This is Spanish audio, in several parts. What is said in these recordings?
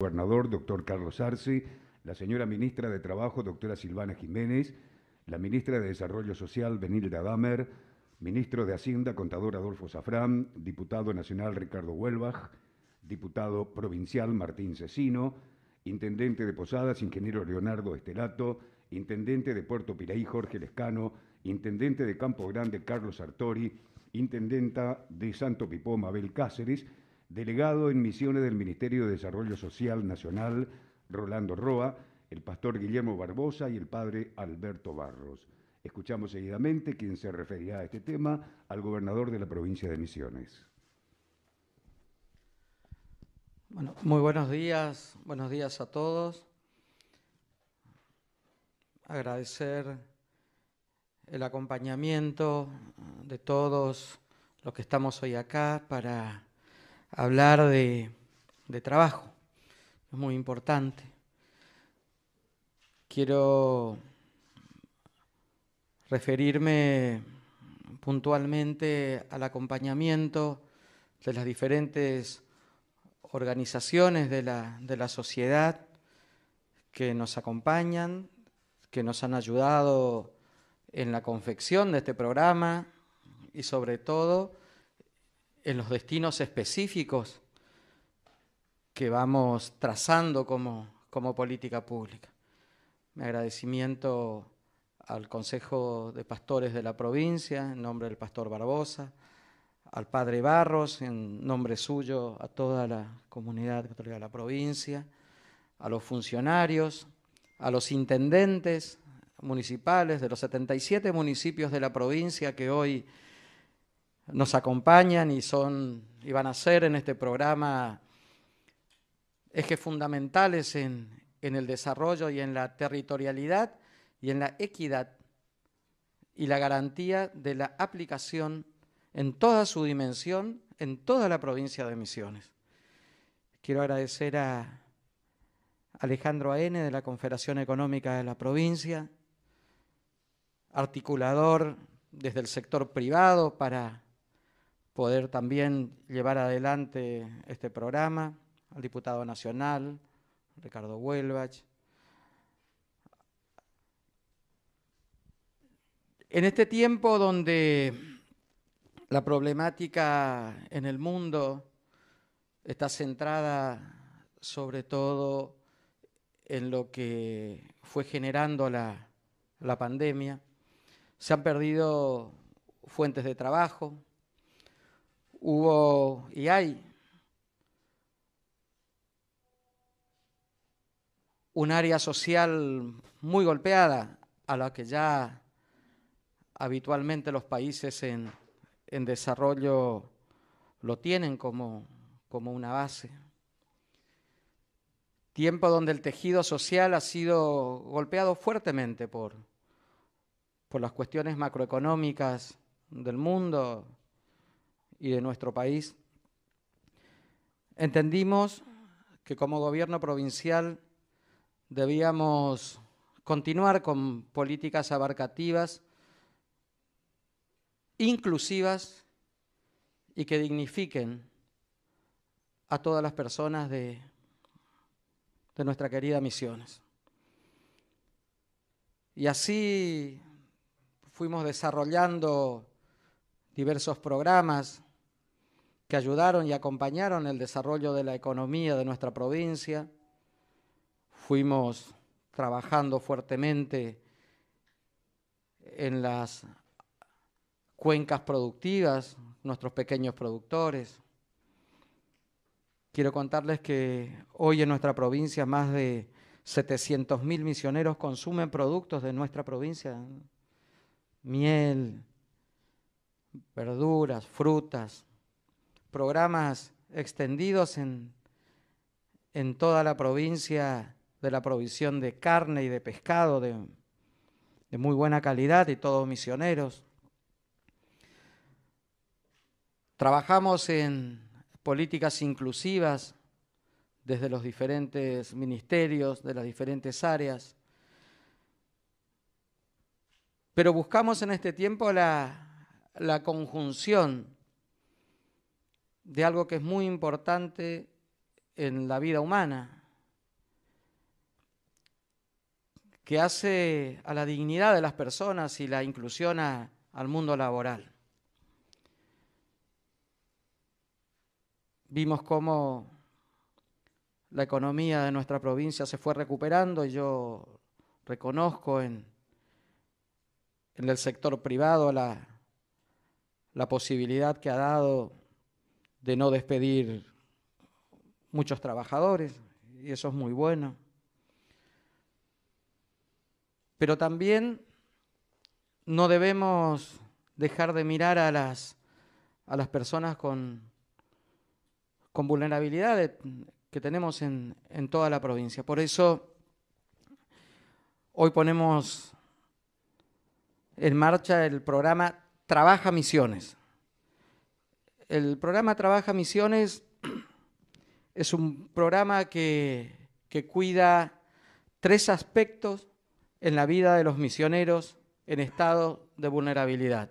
gobernador, doctor Carlos Arce, la señora ministra de Trabajo, doctora Silvana Jiménez, la ministra de Desarrollo Social, Benilda Damer, ministro de Hacienda, contador Adolfo Safrán, diputado nacional Ricardo Huelbach, diputado provincial Martín Cecino, intendente de Posadas, ingeniero Leonardo Estelato, intendente de Puerto Piraí Jorge Lescano, intendente de Campo Grande Carlos Artori, intendenta de Santo Pipó Mabel Cáceres, delegado en misiones del Ministerio de Desarrollo Social Nacional, Rolando Roa, el pastor Guillermo Barbosa y el padre Alberto Barros. Escuchamos seguidamente quien se refería a este tema, al gobernador de la provincia de Misiones. Bueno, muy buenos días, buenos días a todos. Agradecer el acompañamiento de todos los que estamos hoy acá para hablar de, trabajo. Es muy importante. Quiero referirme puntualmente al acompañamiento de las diferentes organizaciones de la, de la, sociedad que nos acompañan, que nos han ayudado en la confección de este programa y sobre todo en los destinos específicos que vamos trazando como, como política pública. Mi agradecimiento al Consejo de Pastores de la provincia, en nombre del Pastor Barbosa, al Padre Barros, en nombre suyo, a toda la comunidad católica de la provincia, a los funcionarios, a los intendentes municipales de los 77 municipios de la provincia que hoy nos acompañan y son y van a ser en este programa ejes fundamentales en, en el desarrollo y en la territorialidad y en la equidad y la garantía de la aplicación en toda su dimensión en toda la provincia de Misiones. Quiero agradecer a Alejandro A.N. de la Confederación Económica de la provincia, articulador desde el sector privado para poder también llevar adelante este programa, al diputado nacional, Ricardo Huelvach. En este tiempo donde la problemática en el mundo está centrada sobre todo en lo que fue generando la, la pandemia, se han perdido fuentes de trabajo, hubo y hay un área social muy golpeada a la que ya habitualmente los países en, desarrollo lo tienen como, una base. Tiempo donde el tejido social ha sido golpeado fuertemente por las cuestiones macroeconómicas del mundo, y de nuestro país, entendimos que como gobierno provincial debíamos continuar con políticas abarcativas, inclusivas y que dignifiquen a todas las personas de, de nuestra querida Misiones. Y así fuimos desarrollando diversos programas que ayudaron y acompañaron el desarrollo de la economía de nuestra provincia. Fuimos trabajando fuertemente en las cuencas productivas, nuestros pequeños productores. Quiero contarles que hoy en nuestra provincia más de 700.000 misioneros consumen productos de nuestra provincia, ¿eh? miel, verduras, frutas, programas extendidos en, en toda la provincia de la provisión de carne y de pescado de, muy buena calidad y todos misioneros. Trabajamos en políticas inclusivas desde los diferentes ministerios, de las diferentes áreas. Pero buscamos en este tiempo la, la conjunción de algo que es muy importante en la vida humana, que hace a la dignidad de las personas y la inclusión al mundo laboral. Vimos cómo la economía de nuestra provincia se fue recuperando y yo reconozco en, el sector privado la posibilidad que ha dado de no despedir muchos trabajadores, y eso es muy bueno. Pero también no debemos dejar de mirar a las, a las personas con, con vulnerabilidad que tenemos en, en toda la provincia. Por eso hoy ponemos en marcha el programa Trabaja Misiones el programa Trabaja Misiones es un programa que, cuida tres aspectos en la vida de los misioneros en estado de vulnerabilidad.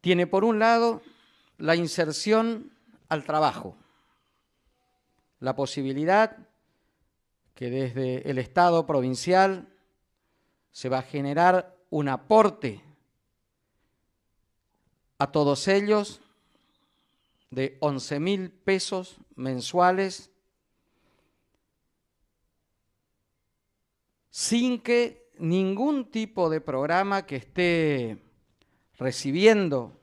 Tiene por un lado la inserción al trabajo, la posibilidad que desde el Estado provincial se va a generar un aporte a todos ellos de 11 mil pesos mensuales sin que ningún tipo de programa que esté recibiendo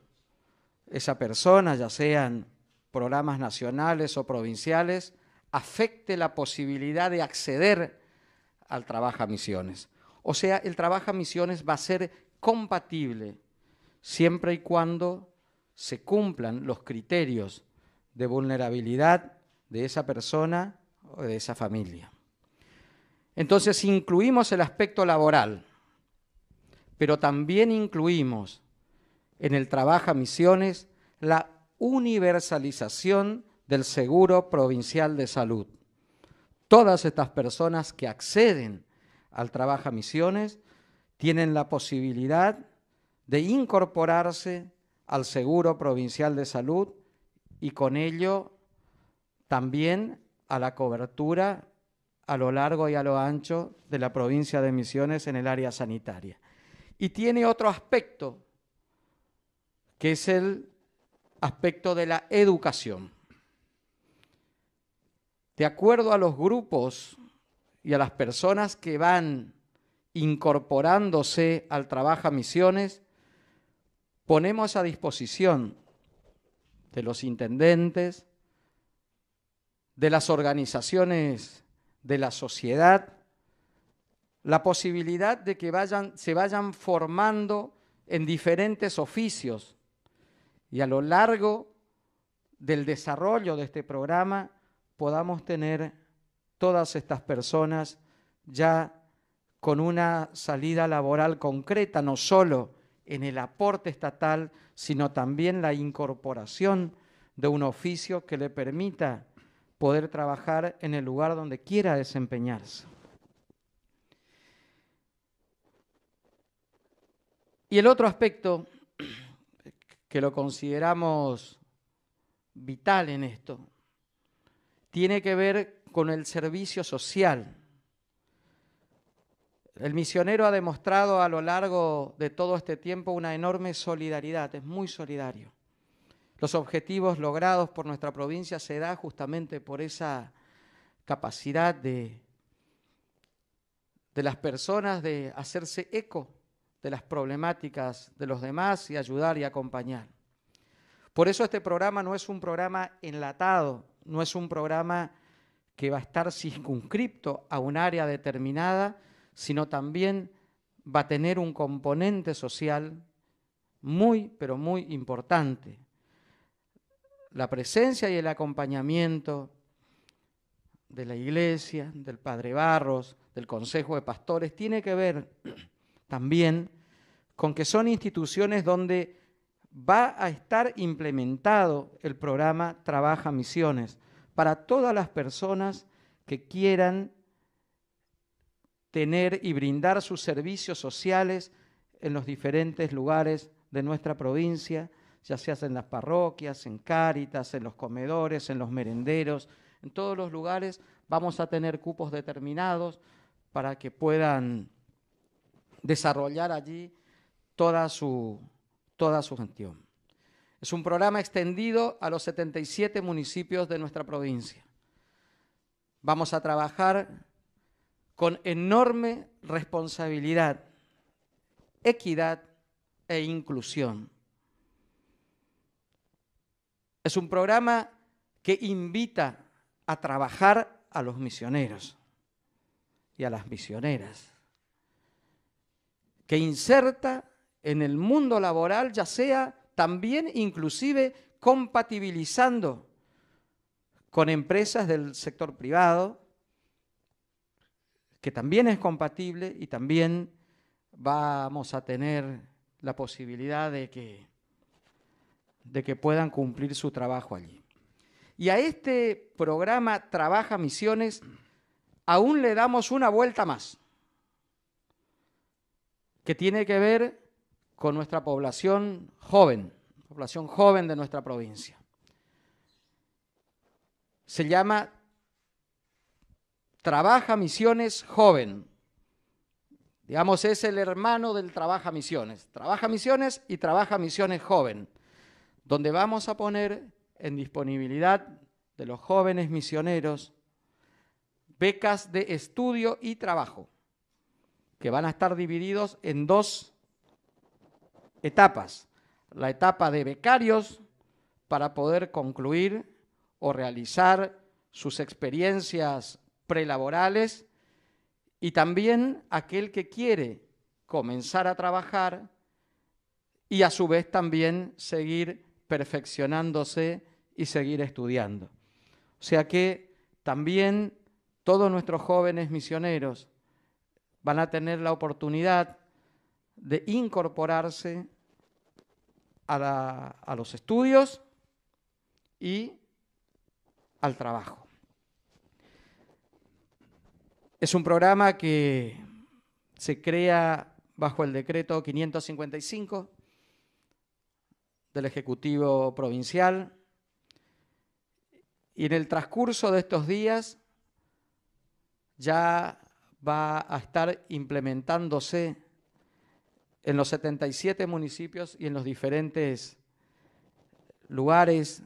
esa persona, ya sean programas nacionales o provinciales, afecte la posibilidad de acceder al trabajo a misiones. O sea, el Trabaja a misiones va a ser compatible siempre y cuando se cumplan los criterios de vulnerabilidad de esa persona o de esa familia. Entonces incluimos el aspecto laboral, pero también incluimos en el trabajo a misiones la universalización del Seguro Provincial de Salud. Todas estas personas que acceden al trabajo a misiones tienen la posibilidad de incorporarse al Seguro Provincial de Salud y con ello también a la cobertura a lo largo y a lo ancho de la provincia de Misiones en el área sanitaria. Y tiene otro aspecto, que es el aspecto de la educación. De acuerdo a los grupos y a las personas que van incorporándose al trabajo Misiones, ponemos a disposición de los intendentes, de las organizaciones de la sociedad, la posibilidad de que vayan, se vayan formando en diferentes oficios y a lo largo del desarrollo de este programa podamos tener todas estas personas ya con una salida laboral concreta, no solo en el aporte estatal, sino también la incorporación de un oficio que le permita poder trabajar en el lugar donde quiera desempeñarse. Y el otro aspecto que lo consideramos vital en esto tiene que ver con el servicio social el misionero ha demostrado a lo largo de todo este tiempo una enorme solidaridad, es muy solidario. Los objetivos logrados por nuestra provincia se da justamente por esa capacidad de, de las personas de hacerse eco de las problemáticas de los demás y ayudar y acompañar. Por eso este programa no es un programa enlatado, no es un programa que va a estar circunscripto a un área determinada, sino también va a tener un componente social muy, pero muy importante. La presencia y el acompañamiento de la iglesia, del Padre Barros, del Consejo de Pastores, tiene que ver también con que son instituciones donde va a estar implementado el programa Trabaja Misiones para todas las personas que quieran tener y brindar sus servicios sociales en los diferentes lugares de nuestra provincia, ya sea en las parroquias, en cáritas, en los comedores, en los merenderos, en todos los lugares vamos a tener cupos determinados para que puedan desarrollar allí toda su, toda su gestión. Es un programa extendido a los 77 municipios de nuestra provincia. Vamos a trabajar con enorme responsabilidad, equidad e inclusión. Es un programa que invita a trabajar a los misioneros y a las misioneras, que inserta en el mundo laboral, ya sea también inclusive compatibilizando con empresas del sector privado, que también es compatible y también vamos a tener la posibilidad de que, de que puedan cumplir su trabajo allí. Y a este programa Trabaja Misiones aún le damos una vuelta más, que tiene que ver con nuestra población joven, población joven de nuestra provincia. Se llama Trabaja Misiones Joven. Digamos, es el hermano del Trabaja Misiones. Trabaja Misiones y Trabaja Misiones Joven, donde vamos a poner en disponibilidad de los jóvenes misioneros becas de estudio y trabajo, que van a estar divididos en dos etapas. La etapa de becarios para poder concluir o realizar sus experiencias prelaborales y también aquel que quiere comenzar a trabajar y a su vez también seguir perfeccionándose y seguir estudiando. O sea que también todos nuestros jóvenes misioneros van a tener la oportunidad de incorporarse a, a los estudios y al trabajo. Es un programa que se crea bajo el decreto 555 del Ejecutivo Provincial y en el transcurso de estos días ya va a estar implementándose en los 77 municipios y en los diferentes lugares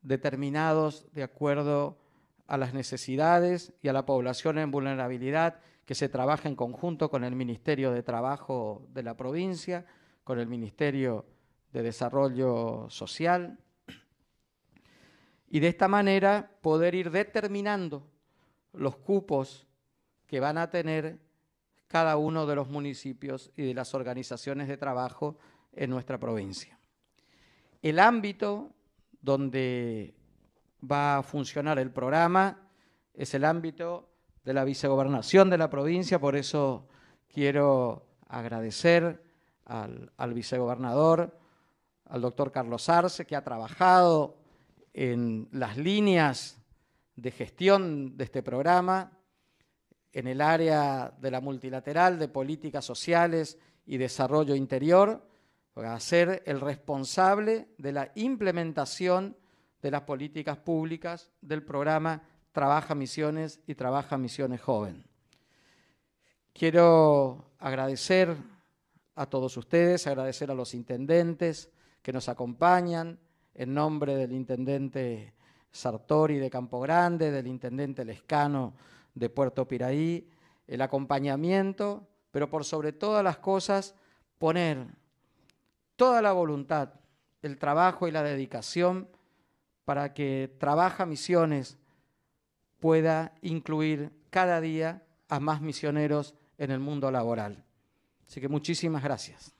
determinados de acuerdo a las necesidades y a la población en vulnerabilidad que se trabaja en conjunto con el Ministerio de Trabajo de la provincia, con el Ministerio de Desarrollo Social. Y de esta manera poder ir determinando los cupos que van a tener cada uno de los municipios y de las organizaciones de trabajo en nuestra provincia. El ámbito donde va a funcionar el programa, es el ámbito de la vicegobernación de la provincia, por eso quiero agradecer al, vicegobernador, al doctor Carlos Arce, que ha trabajado en las líneas de gestión de este programa, en el área de la multilateral, de políticas sociales y desarrollo interior, a ser el responsable de la implementación de las políticas públicas del programa Trabaja Misiones y Trabaja Misiones Joven. Quiero agradecer a todos ustedes, agradecer a los intendentes que nos acompañan en nombre del intendente Sartori de Campo Grande, del intendente Lescano de Puerto Piraí, el acompañamiento, pero por sobre todas las cosas poner toda la voluntad, el trabajo y la dedicación para que Trabaja Misiones pueda incluir cada día a más misioneros en el mundo laboral. Así que muchísimas gracias.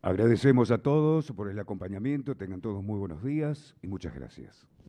Agradecemos a todos por el acompañamiento, tengan todos muy buenos días y muchas gracias.